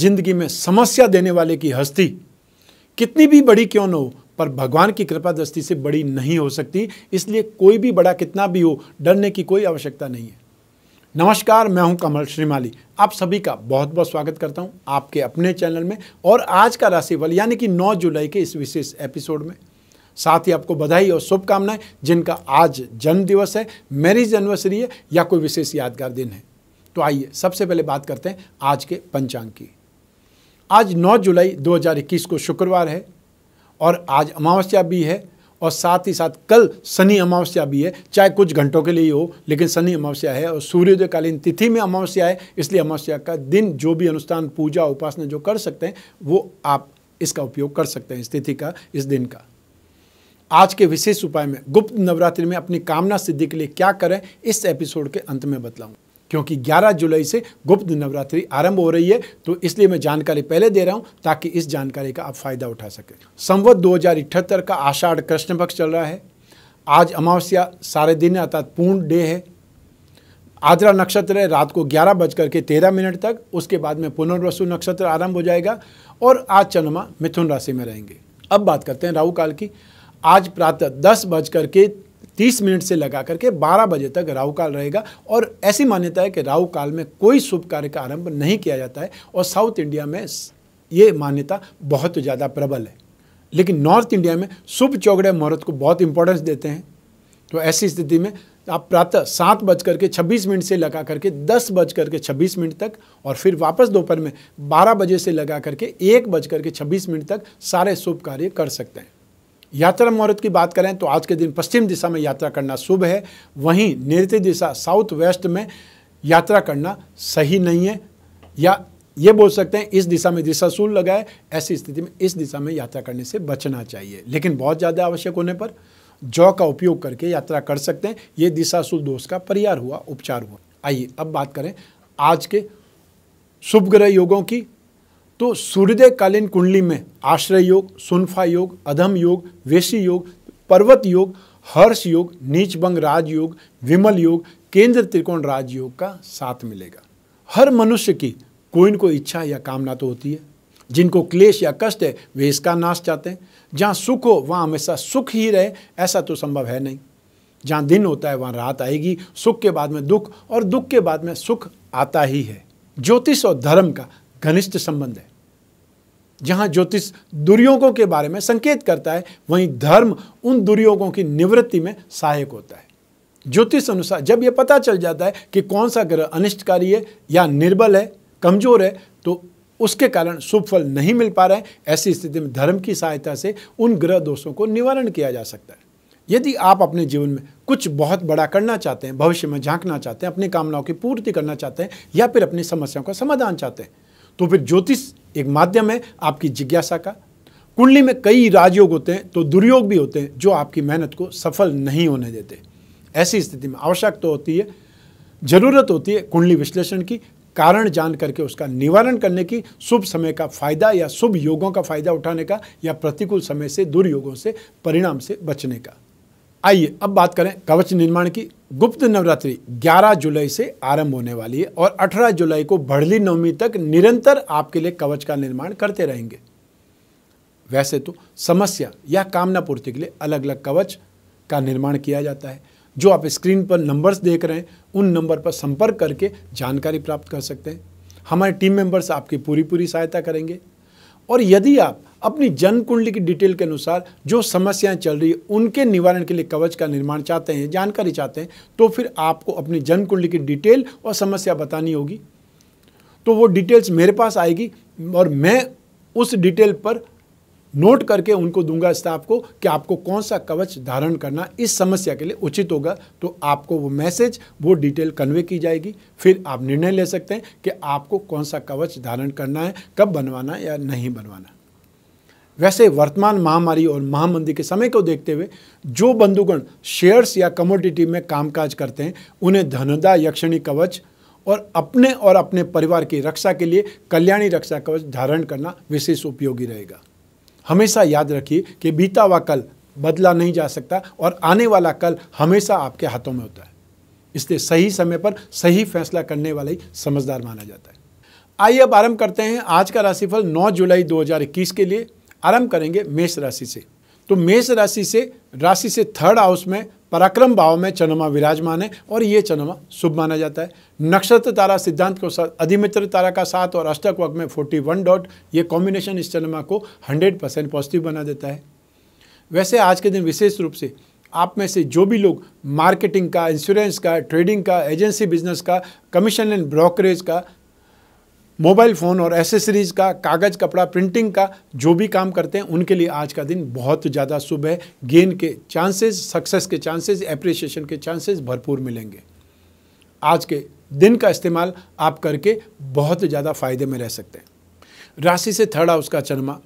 जिंदगी में समस्या देने वाले की हस्ती कितनी भी बड़ी क्यों न हो पर भगवान की कृपा दृष्टि से बड़ी नहीं हो सकती इसलिए कोई भी बड़ा कितना भी हो डरने की कोई आवश्यकता नहीं है नमस्कार मैं हूं कमल श्रीमाली आप सभी का बहुत बहुत स्वागत करता हूं आपके अपने चैनल में और आज का राशिफल यानी कि 9 जुलाई के इस विशेष एपिसोड में साथ ही आपको बधाई और शुभकामनाएं जिनका आज जन्मदिवस है मैरिज एनिवर्सरी है या कोई विशेष यादगार दिन है तो आइए सबसे पहले बात करते हैं आज के पंचांग की आज 9 जुलाई 2021 को शुक्रवार है और आज अमावस्या भी है और साथ ही साथ कल शनि अमावस्या भी है चाहे कुछ घंटों के लिए हो लेकिन शनि अमावस्या है और सूर्योदयकालीन तिथि में अमावस्या है इसलिए अमावस्या का दिन जो भी अनुष्ठान पूजा उपासना जो कर सकते हैं वो आप इसका उपयोग कर सकते हैं इस तिथि का इस दिन का आज के विशेष उपाय में गुप्त नवरात्रि में अपनी कामना सिद्धि के लिए क्या करें इस एपिसोड के अंत में बतलाऊँ क्योंकि 11 जुलाई से गुप्त नवरात्रि आरंभ हो रही है तो इसलिए मैं जानकारी पहले दे रहा हूं ताकि इस जानकारी का आप फायदा उठा सकें संवत दो का आषाढ़ कृष्ण पक्ष चल रहा है आज अमावस्या सारे दिन अर्थात पूर्ण डे है आद्रा नक्षत्र है रात को ग्यारह बजकर के तेरह मिनट तक उसके बाद में पुनर्वसु नक्षत्र आरंभ हो जाएगा और आज चंद्रमा मिथुन राशि में रहेंगे अब बात करते हैं राहु काल की आज प्रातः दस बजकर के तीस मिनट से लगा करके बारह बजे तक राहु काल रहेगा और ऐसी मान्यता है कि राहु काल में कोई शुभ कार्य का आरंभ नहीं किया जाता है और साउथ इंडिया में ये मान्यता बहुत ज़्यादा प्रबल है लेकिन नॉर्थ इंडिया में शुभ चौगड़े मुहूर्त को बहुत इंपॉर्टेंस देते हैं तो ऐसी स्थिति में आप प्रातः सात बज करके छब्बीस मिनट से लगा करके दस बज करके छब्बीस मिनट तक और फिर वापस दोपहर में बारह बजे से लगा करके एक बज करके छब्बीस मिनट तक सारे शुभ कार्य कर सकते हैं यात्रा मुहूर्त की बात करें तो आज के दिन पश्चिम दिशा में यात्रा करना शुभ है वहीं नृत्य दिशा साउथ वेस्ट में यात्रा करना सही नहीं है या ये बोल सकते हैं इस दिशा में दिशाशूल लगाए ऐसी स्थिति में इस दिशा में यात्रा करने से बचना चाहिए लेकिन बहुत ज़्यादा आवश्यक होने पर जौ का उपयोग करके यात्रा कर सकते हैं ये दिशाशूल दोष का परिहार हुआ उपचार हुआ आइए अब बात करें आज के शुभ ग्रह योगों की तो कालीन कुंडली में आश्रय योग सुनफा योग अधम योग वेशी योग पर्वत योग हर्ष योग नीचभंग राजयोग विमल योग केंद्र त्रिकोण राजयोग का साथ मिलेगा हर मनुष्य की कोई न कोई इच्छा या कामना तो होती है जिनको क्लेश या कष्ट है वे इसका नाश चाहते हैं जहाँ सुख हो वहाँ हमेशा सुख ही रहे ऐसा तो संभव है नहीं जहाँ दिन होता है वहाँ रात आएगी सुख के बाद में दुख और दुख के बाद में सुख आता ही है ज्योतिष और धर्म का घनिष्ठ संबंध है जहां ज्योतिष दुर्योगों के बारे में संकेत करता है वहीं धर्म उन दुर्योगों की निवृत्ति में सहायक होता है ज्योतिष अनुसार जब यह पता चल जाता है कि कौन सा ग्रह अनिष्टकारी है या निर्बल है कमजोर है तो उसके कारण शुभ फल नहीं मिल पा रहा है ऐसी स्थिति में धर्म की सहायता से उन ग्रह दोषों को निवारण किया जा सकता है यदि आप अपने जीवन में कुछ बहुत बड़ा करना चाहते हैं भविष्य में झांकना चाहते हैं अपनी कामनाओं की पूर्ति करना चाहते हैं या फिर अपनी समस्याओं का समाधान चाहते हैं तो फिर ज्योतिष एक माध्यम है आपकी जिज्ञासा का कुंडली में कई राजयोग होते हैं तो दुर्योग भी होते हैं जो आपकी मेहनत को सफल नहीं होने देते ऐसी स्थिति में आवश्यक तो होती है जरूरत होती है कुंडली विश्लेषण की कारण जान करके उसका निवारण करने की शुभ समय का फायदा या शुभ योगों का फायदा उठाने का या प्रतिकूल समय से दुर्योगों से परिणाम से बचने का आइए अब बात करें कवच निर्माण की गुप्त नवरात्रि 11 जुलाई से आरंभ होने वाली है और 18 जुलाई को बढ़ली नवमी तक निरंतर आपके लिए कवच का निर्माण करते रहेंगे वैसे तो समस्या या कामना पूर्ति के लिए अलग अलग कवच का निर्माण किया जाता है जो आप स्क्रीन पर नंबर्स देख रहे हैं उन नंबर पर संपर्क करके जानकारी प्राप्त कर सकते हैं हमारे टीम मेंबर्स आपकी पूरी पूरी सहायता करेंगे और यदि आप अपनी जन्म कुंडली की डिटेल के अनुसार जो समस्याएं चल रही है उनके निवारण के लिए कवच का निर्माण चाहते हैं जानकारी चाहते हैं तो फिर आपको अपनी जन्म कुंडली की डिटेल और समस्या बतानी होगी तो वो डिटेल्स मेरे पास आएगी और मैं उस डिटेल पर नोट करके उनको दूंगा स्टाफ को कि आपको कौन सा कवच धारण करना इस समस्या के लिए उचित होगा तो आपको वो मैसेज वो डिटेल कन्वे की जाएगी फिर आप निर्णय ले सकते हैं कि आपको कौन सा कवच धारण करना है कब बनवाना है या नहीं बनवाना वैसे वर्तमान महामारी और महामंदी के समय को देखते हुए जो बंधुगण शेयर्स या कमोडिटी में कामकाज करते हैं उन्हें धनदा यक्षणी कवच और अपने और अपने परिवार की रक्षा के लिए कल्याणी रक्षा कवच धारण करना विशेष उपयोगी रहेगा हमेशा याद रखिए कि बीता हुआ कल बदला नहीं जा सकता और आने वाला कल हमेशा आपके हाथों में होता है इसलिए सही समय पर सही फैसला करने वाला ही समझदार माना जाता है आइए अब आरंभ करते हैं आज का राशिफल 9 जुलाई 2021 के लिए आरंभ करेंगे मेष राशि से तो मेष राशि से राशि से थर्ड हाउस में पराक्रम भाव में चंद्रमा विराजमान है और ये चंद्रमा शुभ माना जाता है नक्षत्र तारा सिद्धांत के साथ अधिमित्र तारा का साथ और अष्टक वक में 41 डॉट ये कॉम्बिनेशन इस चंद्रमा को 100 परसेंट पॉजिटिव बना देता है वैसे आज के दिन विशेष रूप से आप में से जो भी लोग मार्केटिंग का इंश्योरेंस का ट्रेडिंग का एजेंसी बिजनेस का कमीशन एंड ब्रोकरेज का मोबाइल फ़ोन और एसेसरीज़ का कागज़ कपड़ा प्रिंटिंग का जो भी काम करते हैं उनके लिए आज का दिन बहुत ज़्यादा शुभ है गेन के चांसेस सक्सेस के चांसेस एप्रिसिएशन के चांसेस भरपूर मिलेंगे आज के दिन का इस्तेमाल आप करके बहुत ज़्यादा फ़ायदे में रह सकते हैं राशि से थर्ड हाउस का चरमा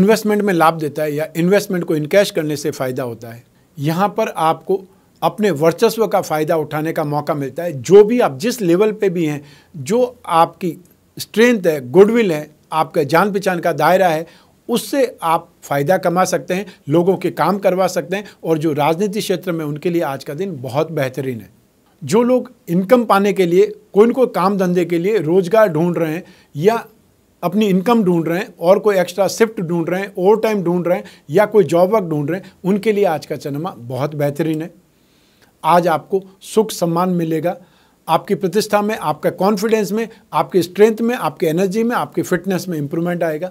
इन्वेस्टमेंट में लाभ देता है या इन्वेस्टमेंट को इनकैश करने से फ़ायदा होता है यहाँ पर आपको अपने वर्चस्व का फ़ायदा उठाने का मौका मिलता है जो भी आप जिस लेवल पे भी हैं जो आपकी स्ट्रेंथ है गुडविल है आपका जान पहचान का दायरा है उससे आप फ़ायदा कमा सकते हैं लोगों के काम करवा सकते हैं और जो राजनीति क्षेत्र में उनके लिए आज का दिन बहुत बेहतरीन है जो लोग इनकम पाने के लिए कोई न कोई काम धंधे के लिए रोज़गार ढूंढ रहे हैं या अपनी इनकम ढूंढ रहे हैं और कोई एक्स्ट्रा शिफ्ट ढूंढ रहे हैं ओवर टाइम ढूंढ रहे हैं या कोई जॉब वर्क ढूंढ रहे हैं उनके लिए आज का चन्मा बहुत बेहतरीन है आज आपको सुख सम्मान मिलेगा आपकी प्रतिष्ठा में आपका कॉन्फिडेंस में आपकी स्ट्रेंथ में आपके एनर्जी में आपकी फिटनेस में इंप्रूवमेंट आएगा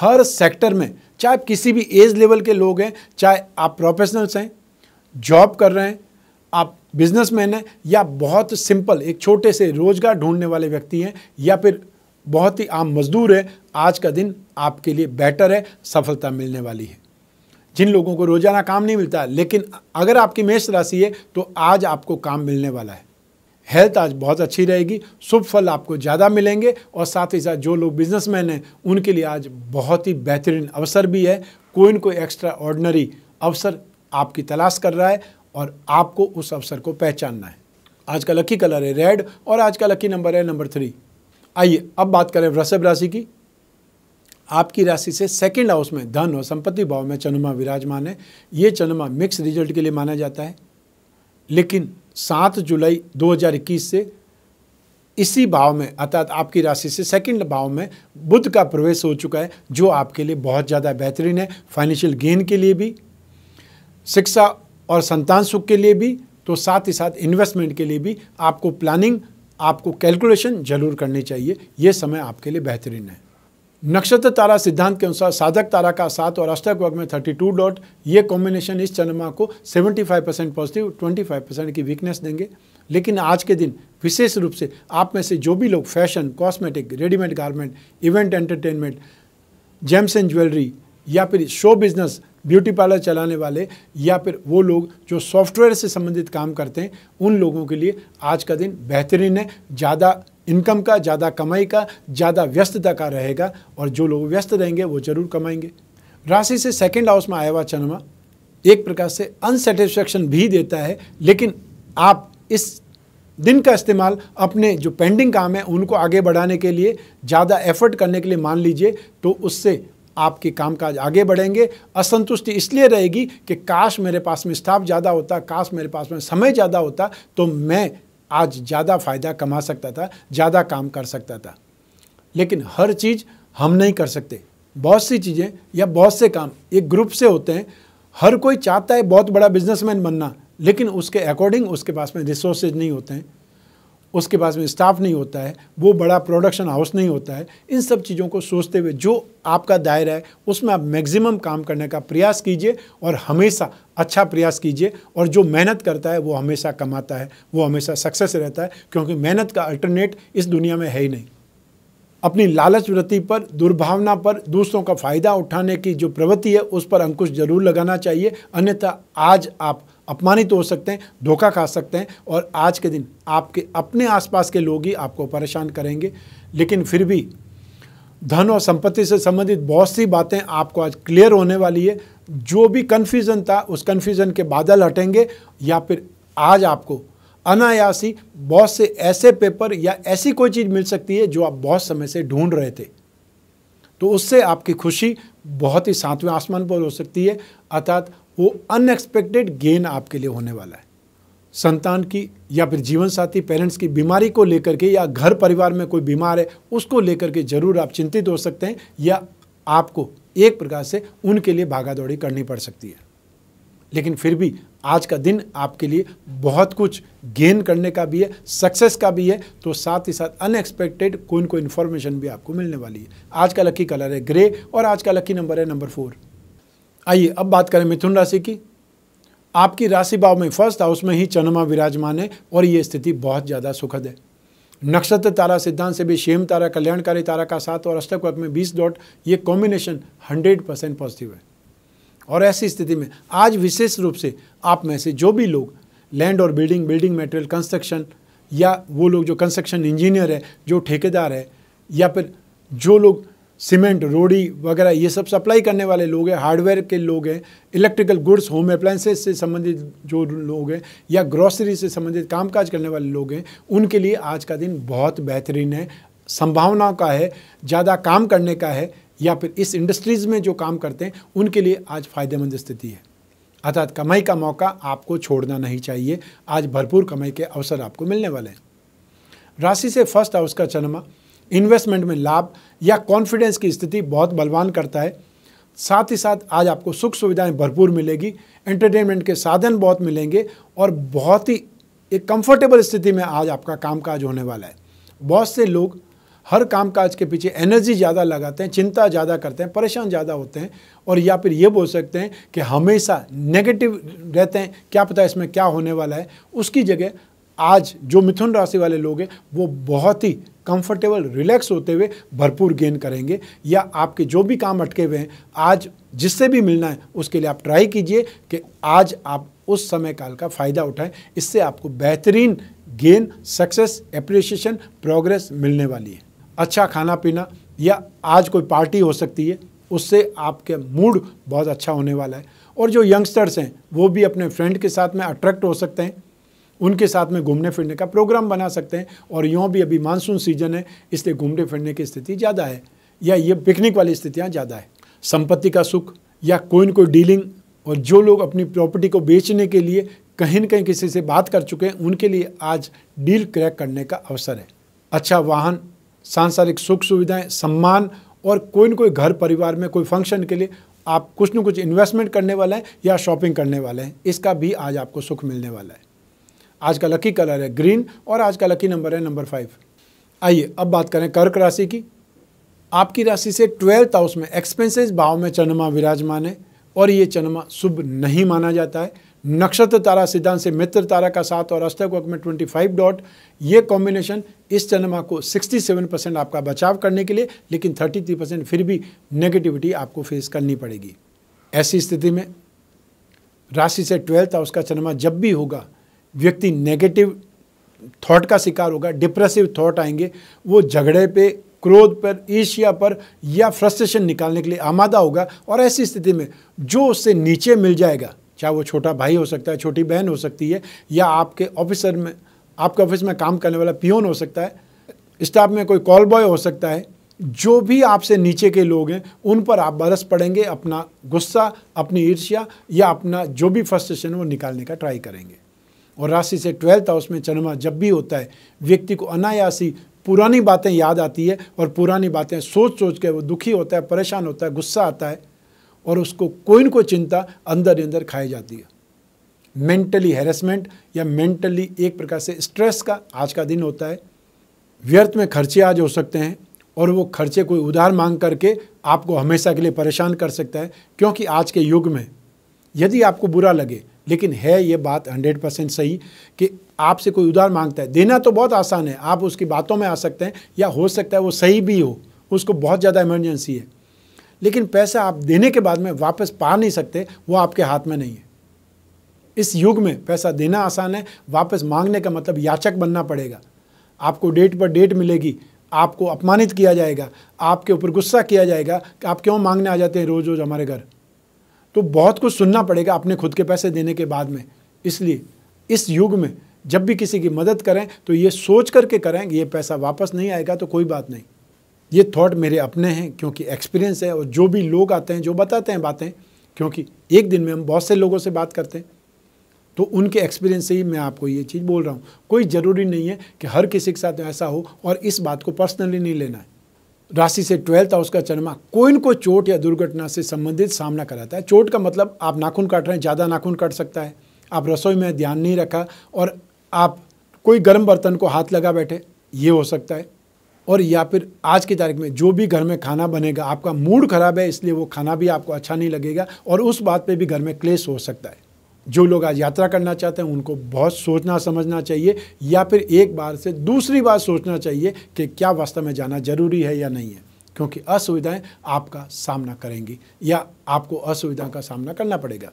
हर सेक्टर में चाहे आप किसी भी एज लेवल के लोग हैं चाहे आप प्रोफेशनल्स हैं जॉब कर रहे हैं आप बिजनेसमैन हैं या बहुत सिंपल एक छोटे से रोजगार ढूंढने वाले व्यक्ति हैं या फिर बहुत ही आम मजदूर है आज का दिन आपके लिए बेटर है सफलता मिलने वाली है जिन लोगों को रोजाना काम नहीं मिलता लेकिन अगर आपकी मेष राशि है तो आज आपको काम मिलने वाला है हेल्थ आज बहुत अच्छी रहेगी शुभ फल आपको ज़्यादा मिलेंगे और साथ ही साथ जो लोग बिजनेसमैन हैं उनके लिए आज बहुत ही बेहतरीन अवसर भी है कोई न कोई एक्स्ट्रा ऑर्डनरी अवसर आपकी तलाश कर रहा है और आपको उस अवसर को पहचानना है आज का लकी कलर है रेड और आज का लकी नंबर है नंबर थ्री आइए अब बात करें वृषभ राशि की आपकी राशि से सेकंड हाउस में धन और संपत्ति भाव में चंद्रमा विराजमान है ये चंद्रमा मिक्स रिजल्ट के लिए माना जाता है लेकिन सात जुलाई 2021 से इसी भाव में अर्थात आपकी राशि से सेकंड भाव में बुद्ध का प्रवेश हो चुका है जो आपके लिए बहुत ज़्यादा बेहतरीन है फाइनेंशियल गेन के लिए भी शिक्षा और संतान सुख के लिए भी तो साथ ही साथ इन्वेस्टमेंट के लिए भी आपको प्लानिंग आपको कैलकुलेशन जरूर करनी चाहिए ये समय आपके लिए बेहतरीन है नक्षत्र तारा सिद्धांत के अनुसार साधक तारा का सात और अष्टक वर्ग में 32 डॉट ये कॉम्बिनेशन इस चंद्रमा को 75 परसेंट पॉजिटिव 25 परसेंट की वीकनेस देंगे लेकिन आज के दिन विशेष रूप से आप में से जो भी लोग fashion cosmetic readymade garment event entertainment gems and jewellery या फिर शो बिजनेस ब्यूटी पार्लर चलाने वाले या फिर वो लोग जो सॉफ्टवेयर से संबंधित काम करते हैं उन लोगों के लिए आज का दिन बेहतरीन है ज़्यादा इनकम का ज़्यादा कमाई का ज़्यादा व्यस्तता का रहेगा और जो लोग व्यस्त रहेंगे वो जरूर कमाएंगे राशि से सेकेंड हाउस में आया हुआ चंद्रमा एक प्रकार से अनसेटिस्फेक्शन भी देता है लेकिन आप इस दिन का इस्तेमाल अपने जो पेंडिंग काम है उनको आगे बढ़ाने के लिए ज़्यादा एफर्ट करने के लिए मान लीजिए तो उससे आपके कामकाज आगे बढ़ेंगे असंतुष्टि इसलिए रहेगी कि काश मेरे पास में स्टाफ ज़्यादा होता काश मेरे पास में समय ज़्यादा होता तो मैं आज ज़्यादा फ़ायदा कमा सकता था ज़्यादा काम कर सकता था लेकिन हर चीज़ हम नहीं कर सकते बहुत सी चीज़ें या बहुत से काम एक ग्रुप से होते हैं हर कोई चाहता है बहुत बड़ा बिजनेसमैन बनना लेकिन उसके अकॉर्डिंग उसके पास में रिसोर्सेज नहीं होते हैं उसके पास में स्टाफ नहीं होता है वो बड़ा प्रोडक्शन हाउस नहीं होता है इन सब चीज़ों को सोचते हुए जो आपका दायरा है उसमें आप मैक्सिमम काम करने का प्रयास कीजिए और हमेशा अच्छा प्रयास कीजिए और जो मेहनत करता है वो हमेशा कमाता है वो हमेशा सक्सेस रहता है क्योंकि मेहनत का अल्टरनेट इस दुनिया में है ही नहीं अपनी लालच वृत्ति पर दुर्भावना पर दूसरों का फ़ायदा उठाने की जो प्रवृत्ति है उस पर अंकुश जरूर लगाना चाहिए अन्यथा आज आप अपमानित तो हो सकते हैं धोखा खा सकते हैं और आज के दिन आपके अपने आसपास के लोग ही आपको परेशान करेंगे लेकिन फिर भी धन और संपत्ति से संबंधित बहुत सी बातें आपको आज क्लियर होने वाली है जो भी कन्फ्यूज़न था उस कन्फ्यूज़न के बादल हटेंगे या फिर आज आपको अनायासी बहुत से ऐसे पेपर या ऐसी कोई चीज़ मिल सकती है जो आप बहुत समय से ढूंढ रहे थे तो उससे आपकी खुशी बहुत ही सातवें आसमान पर हो सकती है अर्थात वो अनएक्सपेक्टेड गेन आपके लिए होने वाला है संतान की या फिर जीवन साथी पेरेंट्स की बीमारी को लेकर के या घर परिवार में कोई बीमार है उसको लेकर के ज़रूर आप चिंतित हो सकते हैं या आपको एक प्रकार से उनके लिए भागा दौड़ी करनी पड़ सकती है लेकिन फिर भी आज का दिन आपके लिए बहुत कुछ गेन करने का भी है सक्सेस का भी है तो साथ ही साथ अनएक्सपेक्टेड कोई कोई इन्फॉर्मेशन भी आपको मिलने वाली है आज का लकी कलर है ग्रे और आज का लकी नंबर है नंबर फोर आइए अब बात करें मिथुन राशि की आपकी राशि भाव में फर्स्ट हाउस में ही चन्मा विराजमान है और ये स्थिति बहुत ज़्यादा सुखद है नक्षत्र तारा सिद्धांत से भी शेम तारा कल्याणकारी तारा का साथ और अष्टक में बीस डॉट ये कॉम्बिनेशन हंड्रेड परसेंट पॉजिटिव है और ऐसी स्थिति में आज विशेष रूप से आप में से जो भी लोग लैंड और बिल्डिंग बिल्डिंग मटेरियल कंस्ट्रक्शन या वो लोग जो कंस्ट्रक्शन इंजीनियर है जो ठेकेदार है या फिर जो लोग सीमेंट रोड़ी वगैरह ये सब सप्लाई करने वाले लोग हैं हार्डवेयर के लोग हैं इलेक्ट्रिकल गुड्स होम अप्लाइंसेज से संबंधित जो लोग हैं या ग्रॉसरी से संबंधित कामकाज करने वाले लोग हैं उनके लिए आज का दिन बहुत बेहतरीन है संभावनाओं का है ज़्यादा काम करने का है या फिर इस इंडस्ट्रीज़ में जो काम करते हैं उनके लिए आज फ़ायदेमंद स्थिति है अर्थात कमाई का मौका आपको छोड़ना नहीं चाहिए आज भरपूर कमाई के अवसर आपको मिलने वाले हैं राशि से फर्स्ट हाउस का चन्मा इन्वेस्टमेंट में लाभ या कॉन्फिडेंस की स्थिति बहुत बलवान करता है साथ ही साथ आज आपको सुख सुविधाएं भरपूर मिलेगी एंटरटेनमेंट के साधन बहुत मिलेंगे और बहुत ही एक कंफर्टेबल स्थिति में आज आपका कामकाज होने वाला है बहुत से लोग हर काम काज के पीछे एनर्जी ज़्यादा लगाते हैं चिंता ज़्यादा करते हैं परेशान ज़्यादा होते हैं और या फिर ये बोल सकते हैं कि हमेशा नेगेटिव रहते हैं क्या पता इसमें क्या होने वाला है उसकी जगह आज जो मिथुन राशि वाले लोग हैं वो बहुत ही कंफर्टेबल रिलैक्स होते हुए भरपूर गेन करेंगे या आपके जो भी काम अटके हुए हैं आज जिससे भी मिलना है उसके लिए आप ट्राई कीजिए कि आज आप उस समय काल का फ़ायदा उठाएं इससे आपको बेहतरीन गेन सक्सेस एप्रिसिएशन प्रोग्रेस मिलने वाली है अच्छा खाना पीना या आज कोई पार्टी हो सकती है उससे आपके मूड बहुत अच्छा होने वाला है और जो यंगस्टर्स हैं वो भी अपने फ्रेंड के साथ में अट्रैक्ट हो सकते हैं उनके साथ में घूमने फिरने का प्रोग्राम बना सकते हैं और यूँ भी अभी मानसून सीजन है इसलिए घूमने फिरने की स्थिति ज़्यादा है या ये पिकनिक वाली स्थितियाँ ज़्यादा है संपत्ति का सुख या कोई न कोई डीलिंग और जो लोग अपनी प्रॉपर्टी को बेचने के लिए कहीं न कहीं किसी से बात कर चुके हैं उनके लिए आज डील क्रैक करने का अवसर है अच्छा वाहन सांसारिक सुख सुविधाएं सम्मान और कोई ना कोई घर परिवार में कोई फंक्शन के लिए आप कुछ न कुछ इन्वेस्टमेंट करने वाले हैं या शॉपिंग करने वाले हैं इसका भी आज आपको सुख मिलने वाला है आज का लकी कलर है ग्रीन और आज का लकी नंबर है नंबर फाइव आइए अब बात करें कर्क राशि की आपकी राशि से ट्वेल्थ हाउस में एक्सपेंसिव भाव में चंद्रमा विराजमान है और ये चंद्रमा शुभ नहीं माना जाता है नक्षत्र तारा सिद्धांत से मित्र तारा का साथ और अष्टक वक्त में 25 डॉट ये कॉम्बिनेशन इस चंद्रमा को 67 परसेंट आपका बचाव करने के लिए लेकिन 33 परसेंट फिर भी नेगेटिविटी आपको फेस करनी पड़ेगी ऐसी स्थिति में राशि से ट्वेल्थ हाउस का चंद्रमा जब भी होगा व्यक्ति नेगेटिव थॉट का शिकार होगा डिप्रेसिव थॉट आएंगे वो झगड़े पे क्रोध पर ईर्ष्या पर या फ्रस्ट्रेशन निकालने के लिए आमादा होगा और ऐसी स्थिति में जो उससे नीचे मिल जाएगा चाहे वो छोटा भाई हो सकता है छोटी बहन हो सकती है या आपके ऑफिसर में आपके ऑफिस में काम करने वाला पियोन हो सकता है स्टाफ में कोई कॉल बॉय हो सकता है जो भी आपसे नीचे के लोग हैं उन पर आप बरस पड़ेंगे अपना गुस्सा अपनी ईर्ष्या या अपना जो भी फ्रस्ट्रेशन वो निकालने का ट्राई करेंगे और राशि से ट्वेल्थ हाउस में चंद्रमा जब भी होता है व्यक्ति को अनायासी पुरानी बातें याद आती है और पुरानी बातें सोच सोच के वो दुखी होता है परेशान होता है गुस्सा आता है और उसको कोई न कोई चिंता अंदर अंदर खाई जाती है मेंटली हेरेसमेंट या मेंटली एक प्रकार से स्ट्रेस का आज का दिन होता है व्यर्थ में खर्चे आज हो सकते हैं और वो खर्चे कोई उधार मांग करके आपको हमेशा के लिए परेशान कर सकता है क्योंकि आज के युग में यदि आपको बुरा लगे लेकिन है ये बात हंड्रेड परसेंट सही कि आपसे कोई उधार मांगता है देना तो बहुत आसान है आप उसकी बातों में आ सकते हैं या हो सकता है वो सही भी हो उसको बहुत ज़्यादा इमरजेंसी है लेकिन पैसा आप देने के बाद में वापस पा नहीं सकते वो आपके हाथ में नहीं है इस युग में पैसा देना आसान है वापस मांगने का मतलब याचक बनना पड़ेगा आपको डेट पर डेट मिलेगी आपको अपमानित किया जाएगा आपके ऊपर गुस्सा किया जाएगा कि आप क्यों मांगने आ जाते हैं रोज़ रोज़ हमारे घर तो बहुत कुछ सुनना पड़ेगा अपने खुद के पैसे देने के बाद में इसलिए इस युग में जब भी किसी की मदद करें तो ये सोच करके करें कि ये पैसा वापस नहीं आएगा तो कोई बात नहीं ये थॉट मेरे अपने हैं क्योंकि एक्सपीरियंस है और जो भी लोग आते हैं जो बताते हैं बातें क्योंकि एक दिन में हम बहुत से लोगों से बात करते हैं तो उनके एक्सपीरियंस से ही मैं आपको ये चीज़ बोल रहा हूँ कोई ज़रूरी नहीं है कि हर किसी के साथ ऐसा हो और इस बात को पर्सनली नहीं लेना है राशि से ट्वेल्थ हाउस का चरमा कोई न कोई चोट या दुर्घटना से संबंधित सामना कराता है चोट का मतलब आप नाखून काट रहे हैं ज़्यादा नाखून काट सकता है आप रसोई में ध्यान नहीं रखा और आप कोई गर्म बर्तन को हाथ लगा बैठे ये हो सकता है और या फिर आज की तारीख में जो भी घर में खाना बनेगा आपका मूड खराब है इसलिए वो खाना भी आपको अच्छा नहीं लगेगा और उस बात पे भी घर में क्लेश हो सकता है जो लोग आज यात्रा करना चाहते हैं उनको बहुत सोचना समझना चाहिए या फिर एक बार से दूसरी बार सोचना चाहिए कि क्या वास्तव में जाना ज़रूरी है या नहीं है क्योंकि असुविधाएं आपका सामना करेंगी या आपको असुविधा का सामना करना पड़ेगा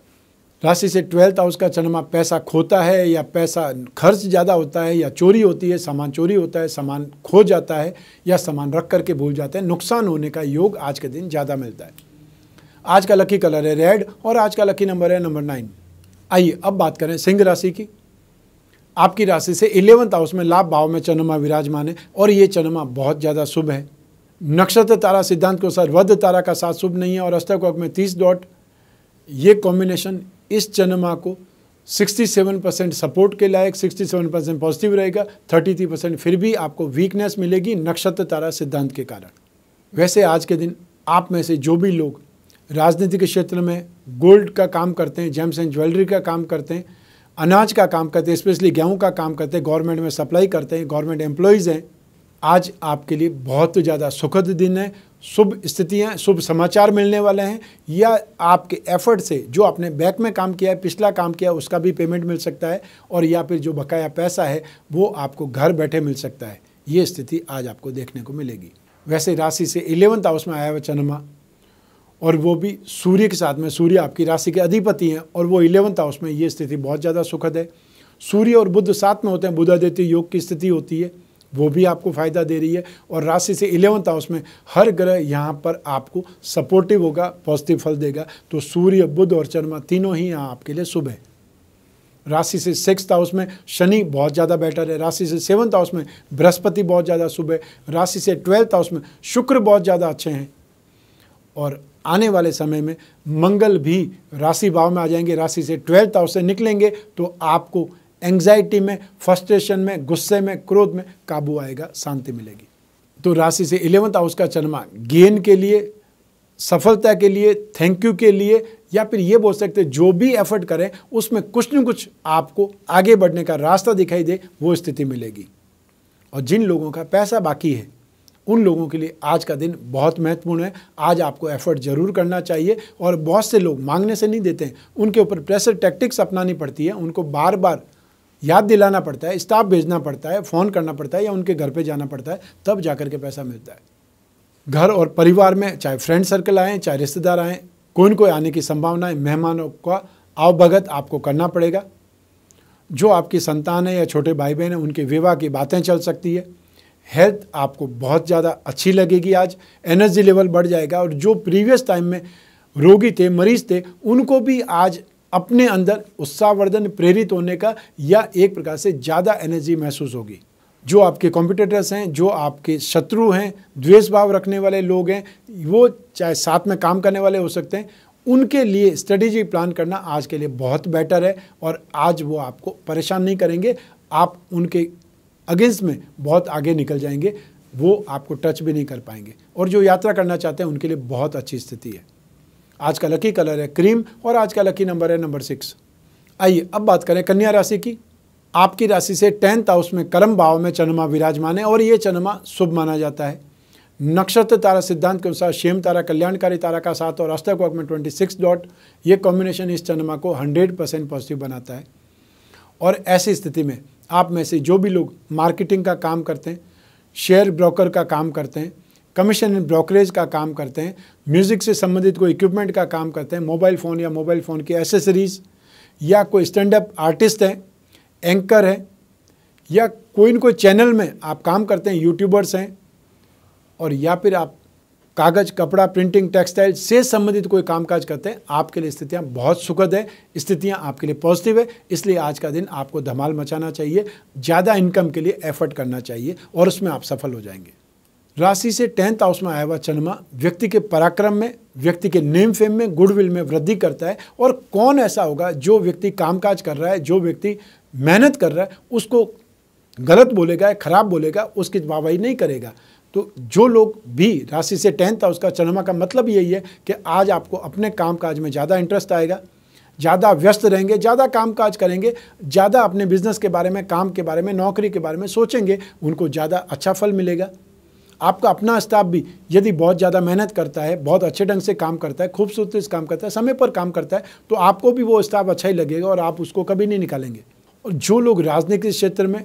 राशि से ट्वेल्थ हाउस का चंद्रमा पैसा खोता है या पैसा खर्च ज़्यादा होता है या चोरी होती है सामान चोरी होता है सामान खो जाता है या सामान रख करके भूल जाते हैं नुकसान होने का योग आज के दिन ज़्यादा मिलता है आज का लकी कलर है रेड और आज का लकी नंबर है नंबर नाइन आइए अब बात करें सिंह राशि की आपकी राशि से इलेवंथ हाउस में लाभ भाव में चंद्रमा विराजमान है और ये चंद्रमा बहुत ज़्यादा शुभ है नक्षत्र तारा सिद्धांत के अनुसार वध तारा का साथ शुभ नहीं है और अष्टक में तीस डॉट ये कॉम्बिनेशन इस चंद्रमा को 67 परसेंट सपोर्ट के लायक 67 परसेंट पॉजिटिव रहेगा 33 परसेंट फिर भी आपको वीकनेस मिलेगी नक्षत्र तारा सिद्धांत के कारण वैसे आज के दिन आप में से जो भी लोग राजनीति के क्षेत्र में गोल्ड का काम करते हैं जेम्स एंड ज्वेलरी का काम करते हैं अनाज का काम करते हैं स्पेशली गेहूँ का काम करते हैं गवर्नमेंट में सप्लाई करते हैं गवर्नमेंट एम्प्लॉयज़ हैं आज आपके लिए बहुत ज़्यादा सुखद दिन है शुभ स्थितियाँ शुभ समाचार मिलने वाले हैं या आपके एफर्ट से जो आपने बैक में काम किया है पिछला काम किया है उसका भी पेमेंट मिल सकता है और या फिर जो बकाया पैसा है वो आपको घर बैठे मिल सकता है ये स्थिति आज आपको देखने को मिलेगी वैसे राशि से इलेवंथ हाउस में आया हुआ चंद्रमा और वो भी सूर्य के साथ में सूर्य आपकी राशि के अधिपति हैं और वो इलेवंथ हाउस में ये स्थिति बहुत ज़्यादा सुखद है सूर्य और बुद्ध साथ में होते हैं बुधादित्य योग की स्थिति होती है वो भी आपको फ़ायदा दे रही है और राशि से इलेवंथ हाउस में हर ग्रह यहाँ पर आपको सपोर्टिव होगा पॉजिटिव फल देगा तो सूर्य बुध और चंद्रमा तीनों ही यहाँ आपके लिए शुभ है राशि से सिक्स हाउस में शनि बहुत ज़्यादा बेटर है राशि से सेवन्थ हाउस में बृहस्पति बहुत ज़्यादा शुभ है राशि से ट्वेल्थ हाउस में शुक्र बहुत ज़्यादा अच्छे हैं और आने वाले समय में मंगल भी राशि भाव में आ जाएंगे राशि से ट्वेल्थ हाउस से निकलेंगे तो आपको एंग्जाइटी में फ्रस्ट्रेशन में गुस्से में क्रोध में काबू आएगा शांति मिलेगी तो राशि से इलेवंथ हाउस का चन्मा गेन के लिए सफलता के लिए थैंक यू के लिए या फिर ये बोल सकते जो भी एफर्ट करें उसमें कुछ न कुछ आपको आगे बढ़ने का रास्ता दिखाई दे वो स्थिति मिलेगी और जिन लोगों का पैसा बाकी है उन लोगों के लिए आज का दिन बहुत महत्वपूर्ण है आज आपको एफर्ट ज़रूर करना चाहिए और बहुत से लोग मांगने से नहीं देते हैं उनके ऊपर प्रेशर टैक्टिक्स अपनानी पड़ती है उनको बार बार याद दिलाना पड़ता है स्टाफ भेजना पड़ता है फ़ोन करना पड़ता है या उनके घर पे जाना पड़ता है तब जा कर के पैसा मिलता है घर और परिवार में चाहे फ्रेंड सर्कल आएँ चाहे रिश्तेदार आएँ कोई न कोई आने की संभावना है मेहमानों का आवभगत आपको करना पड़ेगा जो आपकी संतान है या छोटे भाई बहन हैं उनके विवाह की बातें चल सकती है हेल्थ आपको बहुत ज़्यादा अच्छी लगेगी आज एनर्जी लेवल बढ़ जाएगा और जो प्रीवियस टाइम में रोगी थे मरीज थे उनको भी आज अपने अंदर उत्साहवर्धन प्रेरित होने का या एक प्रकार से ज़्यादा एनर्जी महसूस होगी जो आपके कॉम्पिटेटर्स हैं जो आपके शत्रु हैं द्वेष भाव रखने वाले लोग हैं वो चाहे साथ में काम करने वाले हो सकते हैं उनके लिए स्ट्रेटेजी प्लान करना आज के लिए बहुत बेटर है और आज वो आपको परेशान नहीं करेंगे आप उनके अगेंस्ट में बहुत आगे निकल जाएंगे वो आपको टच भी नहीं कर पाएंगे और जो यात्रा करना चाहते हैं उनके लिए बहुत अच्छी स्थिति है आज का लकी कलर है क्रीम और आज का लकी नंबर है नंबर सिक्स आइए अब बात करें कन्या राशि की आपकी राशि से टेंथ हाउस में कर्म भाव में चंद्रमा विराजमान है और ये चंद्रमा शुभ माना जाता है नक्षत्र तारा सिद्धांत के अनुसार शेम तारा कल्याणकारी तारा का साथ और अष्टक वर्ग में ट्वेंटी सिक्स डॉट ये कॉम्बिनेशन इस चंद्रमा को हंड्रेड परसेंट पॉजिटिव बनाता है और ऐसी स्थिति में आप में से जो भी लोग मार्केटिंग का काम करते हैं शेयर ब्रोकर का काम करते हैं कमीशन एंड ब्रोकरेज का काम करते हैं म्यूज़िक से संबंधित कोई इक्विपमेंट का काम करते हैं मोबाइल फ़ोन या मोबाइल फ़ोन की एसेसरीज़ या कोई स्टैंड अप आर्टिस्ट हैं एंकर हैं या कोई न कोई चैनल में आप काम करते हैं यूट्यूबर्स हैं और या फिर आप कागज़ कपड़ा प्रिंटिंग टेक्सटाइल से संबंधित कोई कामकाज करते हैं आपके लिए स्थितियां बहुत सुखद है स्थितियां आपके लिए पॉजिटिव है इसलिए आज का दिन आपको धमाल मचाना चाहिए ज़्यादा इनकम के लिए एफर्ट करना चाहिए और उसमें आप सफल हो जाएंगे राशि से टेंथ हाउस में आया हुआ चंद्रमा व्यक्ति के पराक्रम में व्यक्ति के नेम फेम में गुडविल में वृद्धि करता है और कौन ऐसा होगा जो व्यक्ति कामकाज कर रहा है जो व्यक्ति मेहनत कर रहा है उसको गलत बोलेगा खराब बोलेगा उसकी वाहवाही नहीं करेगा तो जो लोग भी राशि से टेंथ हाउस का चंद्रमा का मतलब यही है कि आज आपको अपने काम में ज़्यादा इंटरेस्ट आएगा ज़्यादा व्यस्त रहेंगे ज़्यादा काम काज करेंगे ज़्यादा अपने बिजनेस के बारे में काम के बारे में नौकरी के बारे में सोचेंगे उनको ज़्यादा अच्छा फल मिलेगा आपका अपना स्टाफ भी यदि बहुत ज़्यादा मेहनत करता है बहुत अच्छे ढंग से काम करता है खूबसूरती से काम करता है समय पर काम करता है तो आपको भी वो स्टाफ अच्छा ही लगेगा और आप उसको कभी नहीं निकालेंगे और जो लोग राजनीतिक क्षेत्र में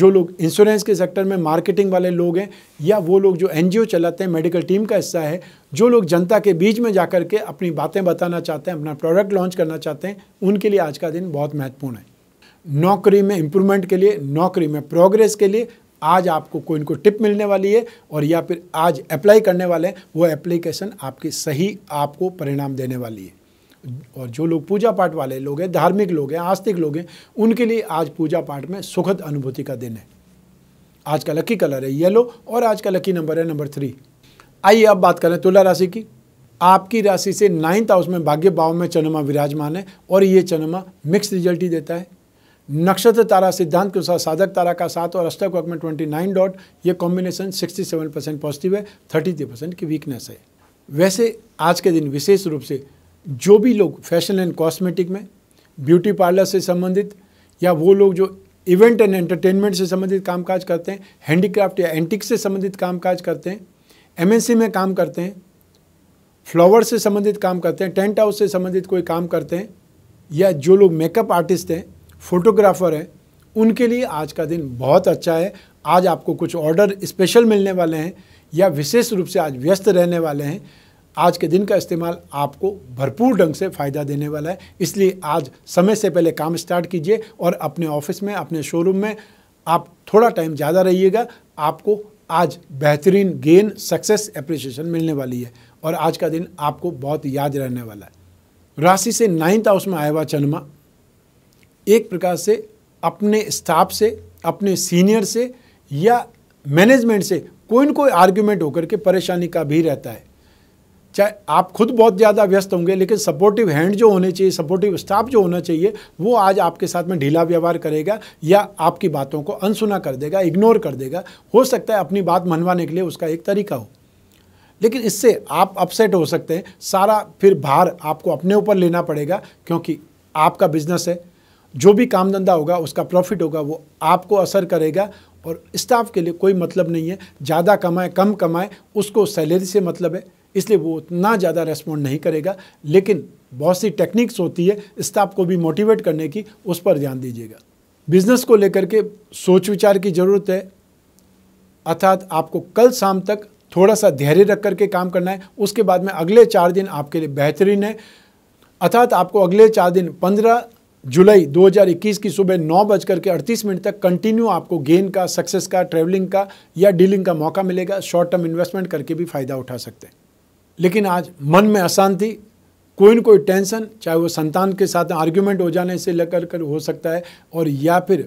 जो लोग इंश्योरेंस के सेक्टर में मार्केटिंग वाले लोग हैं या वो लोग जो एनजीओ चलाते हैं मेडिकल टीम का हिस्सा है जो लोग जनता के बीच में जाकर के अपनी बातें बताना चाहते हैं अपना प्रोडक्ट लॉन्च करना चाहते हैं उनके लिए आज का दिन बहुत महत्वपूर्ण है नौकरी में इम्प्रूवमेंट के लिए नौकरी में प्रोग्रेस के लिए आज आपको कोई इनको टिप मिलने वाली है और या फिर आज अप्लाई करने वाले हैं वो एप्लीकेशन आपकी सही आपको परिणाम देने वाली है और जो लोग पूजा पाठ वाले लोग हैं धार्मिक लोग हैं आस्तिक लोग हैं उनके लिए आज पूजा पाठ में सुखद अनुभूति का दिन है आज का लकी कलर है येलो और आज का लकी नंबर है नंबर थ्री आइए अब बात करें तुला राशि की आपकी राशि से नाइन्थ हाउस में भाग्य भाव में चंद्रमा विराजमान है और ये चंद्रमा मिक्स रिजल्ट ही देता है नक्षत्र तारा सिद्धांत के अनुसार साधक तारा का साथ और अष्टक वक्त में ट्वेंटी नाइन डॉट ये combination sixty seven percent positive है थर्टी थ्री परसेंट की वीकनेस है वैसे आज के दिन विशेष रूप से जो भी लोग फैशन एंड कॉस्मेटिक में ब्यूटी पार्लर से संबंधित या वो लोग जो इवेंट एंड एंटरटेनमेंट से संबंधित कामकाज करते हैं हैंडीक्राफ्ट या एंटिक से संबंधित कामकाज करते हैं एमएनसी में काम करते हैं फ्लावर से संबंधित काम करते हैं टेंट हाउस से संबंधित कोई काम करते हैं या जो लोग मेकअप आर्टिस्ट हैं फोटोग्राफ़र हैं उनके लिए आज का दिन बहुत अच्छा है आज आपको कुछ ऑर्डर स्पेशल मिलने वाले हैं या विशेष रूप से आज व्यस्त रहने वाले हैं आज के दिन का इस्तेमाल आपको भरपूर ढंग से फ़ायदा देने वाला है इसलिए आज समय से पहले काम स्टार्ट कीजिए और अपने ऑफिस में अपने शोरूम में आप थोड़ा टाइम ज़्यादा रहिएगा आपको आज बेहतरीन गेन सक्सेस अप्रिसिएशन मिलने वाली है और आज का दिन आपको बहुत याद रहने वाला है राशि से नाइन्थ हाउस में आया हुआ चंद्रमा एक प्रकार से अपने स्टाफ से अपने सीनियर से या मैनेजमेंट से कोई ना कोई आर्ग्यूमेंट होकर के परेशानी का भी रहता है चाहे आप खुद बहुत ज़्यादा व्यस्त होंगे लेकिन सपोर्टिव हैंड जो होने चाहिए सपोर्टिव स्टाफ जो होना चाहिए वो आज आपके साथ में ढीला व्यवहार करेगा या आपकी बातों को अनसुना कर देगा इग्नोर कर देगा हो सकता है अपनी बात मनवाने के लिए उसका एक तरीका हो लेकिन इससे आप अपसेट हो सकते हैं सारा फिर भार आपको अपने ऊपर लेना पड़ेगा क्योंकि आपका बिजनेस है जो भी काम धंधा होगा उसका प्रॉफिट होगा वो आपको असर करेगा और स्टाफ के लिए कोई मतलब नहीं है ज़्यादा कमाए कम कमाए उसको सैलरी से मतलब है इसलिए वो उतना ज़्यादा रेस्पॉन्ड नहीं करेगा लेकिन बहुत सी टेक्निक्स होती है स्टाफ को भी मोटिवेट करने की उस पर ध्यान दीजिएगा बिजनेस को लेकर के सोच विचार की ज़रूरत है अर्थात आपको कल शाम तक थोड़ा सा धैर्य रख करके काम करना है उसके बाद में अगले चार दिन आपके लिए बेहतरीन है अर्थात आपको अगले चार दिन पंद्रह जुलाई 2021 की सुबह नौ बजकर के अड़तीस मिनट तक कंटिन्यू आपको गेन का सक्सेस का ट्रैवलिंग का या डीलिंग का मौका मिलेगा शॉर्ट टर्म इन्वेस्टमेंट करके भी फ़ायदा उठा सकते हैं लेकिन आज मन में अशांति कोई ना कोई टेंशन चाहे वो संतान के साथ आर्ग्यूमेंट हो जाने से लेकर कर हो सकता है और या फिर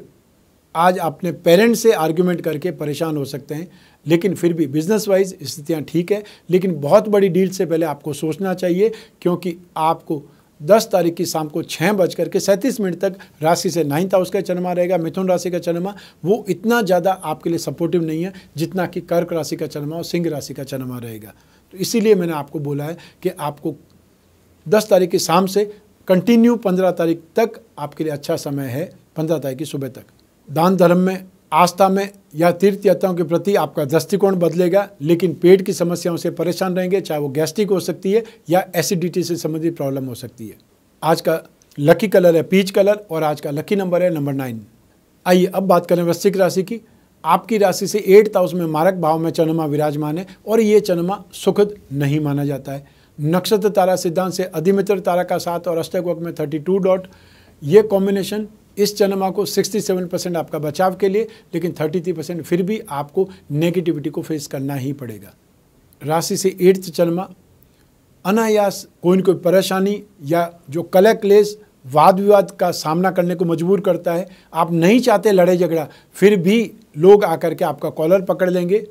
आज अपने पेरेंट्स से आर्ग्यूमेंट करके परेशान हो सकते हैं लेकिन फिर भी बिजनेस वाइज स्थितियाँ ठीक है लेकिन बहुत बड़ी डील से पहले आपको सोचना चाहिए क्योंकि आपको 10 तारीख की शाम को छः बज करके सैंतीस मिनट तक राशि से नाइन्थ हाउस का चन्मा रहेगा मिथुन राशि का चन्मा वो इतना ज़्यादा आपके लिए सपोर्टिव नहीं है जितना कि कर्क राशि का चरमा और सिंह राशि का चरमा रहेगा तो इसीलिए मैंने आपको बोला है कि आपको दस तारीख की शाम से कंटिन्यू पंद्रह तारीख तक आपके लिए अच्छा समय है पंद्रह तारीख की सुबह तक दान धर्म में आस्था में या तीर्थयात्राओं के प्रति आपका दृष्टिकोण बदलेगा लेकिन पेट की समस्याओं से परेशान रहेंगे चाहे वो गैस्ट्रिक हो सकती है या एसिडिटी से संबंधित प्रॉब्लम हो सकती है आज का लकी कलर है पीच कलर और आज का लकी नंबर है नंबर नाइन आइए अब बात करें वृश्चिक राशि की आपकी राशि से एट्थ हाउस में मारक भाव में चन्मा विराजमान है और ये चन्मा सुखद नहीं माना जाता है नक्षत्र तारा सिद्धांत से अधिमित्र तारा का साथ और अष्टक वक्त में थर्टी टू डॉट ये कॉम्बिनेशन इस चंद्रमा को 67 परसेंट आपका बचाव के लिए लेकिन 33 परसेंट फिर भी आपको नेगेटिविटी को फेस करना ही पड़ेगा राशि से एट्थ चंद्रमा अनायास कोई ना कोई परेशानी या जो कलह क्लेश वाद विवाद का सामना करने को मजबूर करता है आप नहीं चाहते लड़ाई झगड़ा फिर भी लोग आकर के आपका कॉलर पकड़ लेंगे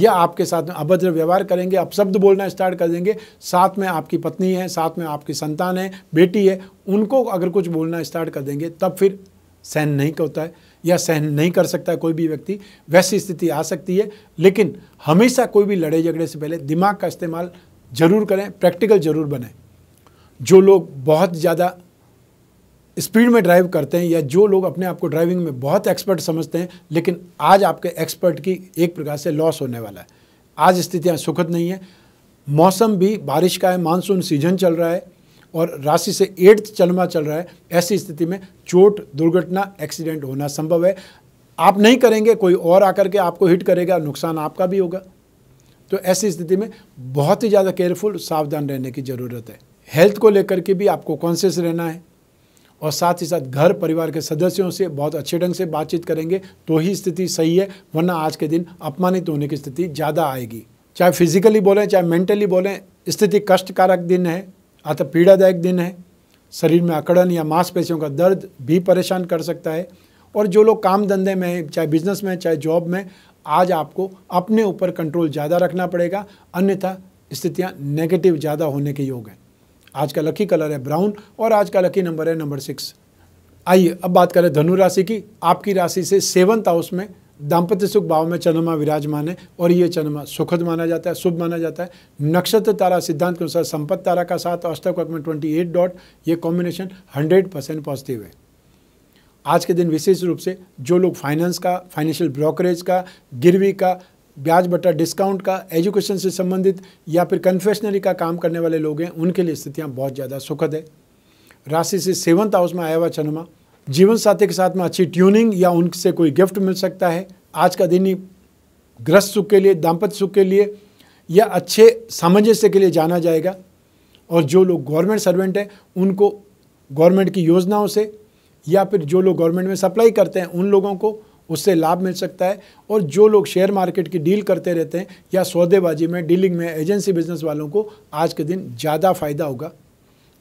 या आपके साथ में अभद्र व्यवहार करेंगे अपशब्द बोलना स्टार्ट कर देंगे साथ में आपकी पत्नी है साथ में आपकी संतान है बेटी है उनको अगर कुछ बोलना स्टार्ट कर देंगे तब फिर सहन नहीं होता है या सहन नहीं कर सकता है कोई भी व्यक्ति वैसी स्थिति आ सकती है लेकिन हमेशा कोई भी लड़ाई झगड़े से पहले दिमाग का इस्तेमाल ज़रूर करें प्रैक्टिकल ज़रूर बने जो लोग बहुत ज़्यादा स्पीड में ड्राइव करते हैं या जो लोग अपने आप को ड्राइविंग में बहुत एक्सपर्ट समझते हैं लेकिन आज आपके एक्सपर्ट की एक प्रकार से लॉस होने वाला है आज स्थितियाँ सुखद नहीं है मौसम भी बारिश का है मानसून सीजन चल रहा है और राशि से एट चलमा चल रहा है ऐसी स्थिति में चोट दुर्घटना एक्सीडेंट होना संभव है आप नहीं करेंगे कोई और आकर के आपको हिट करेगा नुकसान आपका भी होगा तो ऐसी स्थिति में बहुत ही ज़्यादा केयरफुल सावधान रहने की ज़रूरत है हेल्थ को लेकर के भी आपको कॉन्शियस रहना है और साथ ही साथ घर परिवार के सदस्यों से बहुत अच्छे ढंग से बातचीत करेंगे तो ही स्थिति सही है वरना आज के दिन अपमानित होने की स्थिति ज़्यादा आएगी चाहे फिजिकली बोलें चाहे मेंटली बोलें स्थिति कष्टकारक दिन है अतः पीड़ादायक दिन है शरीर में अकड़न या मांसपेशियों का दर्द भी परेशान कर सकता है और जो लोग काम धंधे में चाहे बिजनेस में चाहे जॉब में आज आपको अपने ऊपर कंट्रोल ज़्यादा रखना पड़ेगा अन्यथा स्थितियाँ नेगेटिव ज़्यादा होने के योग हैं आज का लकी कलर है ब्राउन और आज का लकी नंबर है नंबर सिक्स आइए अब बात करें धनु राशि की आपकी राशि से सेवंथ हाउस में दाम्पत्य सुख भाव में चंद्रमा विराजमान है और ये चंद्रमा सुखद माना जाता है शुभ माना जाता है नक्षत्र तारा सिद्धांत के अनुसार संपत्त तारा का साथ और अष्टक में ट्वेंटी एट डॉट ये कॉम्बिनेशन हंड्रेड परसेंट पॉजिटिव है आज के दिन विशेष रूप से जो लोग फाइनेंस का फाइनेंशियल ब्रोकरेज का गिरवी का ब्याज बटा डिस्काउंट का एजुकेशन से संबंधित या फिर कन्फेशनरी का काम करने वाले लोग हैं उनके लिए स्थितियाँ बहुत ज़्यादा सुखद है राशि से सेवन्थ हाउस में आया हुआ चंद्रमा जीवन साथी के साथ में अच्छी ट्यूनिंग या उनसे कोई गिफ्ट मिल सकता है आज का दिन ही ग्रस्त सुख के लिए दाम्पत्य सुख के लिए या अच्छे सामंजस्य के लिए जाना जाएगा और जो लोग गवर्नमेंट सर्वेंट हैं उनको गवर्नमेंट की योजनाओं से या फिर जो लोग गवर्नमेंट में सप्लाई करते हैं उन लोगों को उससे लाभ मिल सकता है और जो लोग शेयर मार्केट की डील करते रहते हैं या सौदेबाजी में डीलिंग में एजेंसी बिजनेस वालों को आज के दिन ज़्यादा फ़ायदा होगा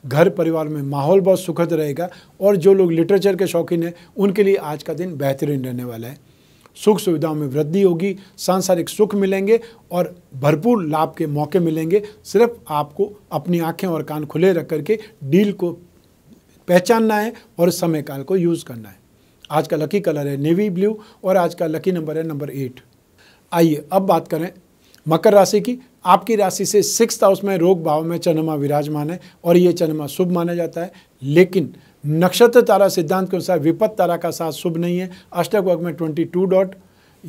घर परिवार में माहौल बहुत सुखद रहेगा और जो लोग लिटरेचर के शौकीन हैं उनके लिए आज का दिन बेहतरीन रहने वाला है सुख सुविधाओं में वृद्धि होगी सांसारिक सुख मिलेंगे और भरपूर लाभ के मौके मिलेंगे सिर्फ आपको अपनी आंखें और कान खुले रख करके डील को पहचानना है और समय काल को यूज़ करना है आज का लकी कलर है नेवी ब्लू और आज का लकी नंबर है नंबर एट आइए अब बात करें मकर राशि की आपकी राशि से सिक्स हाउस में रोग भाव में चंद्रमा विराजमान है और ये चंद्रमा शुभ माना जाता है लेकिन नक्षत्र तारा सिद्धांत के अनुसार विपत तारा का साथ शुभ नहीं है अष्टक वर्ग में ट्वेंटी टू डॉट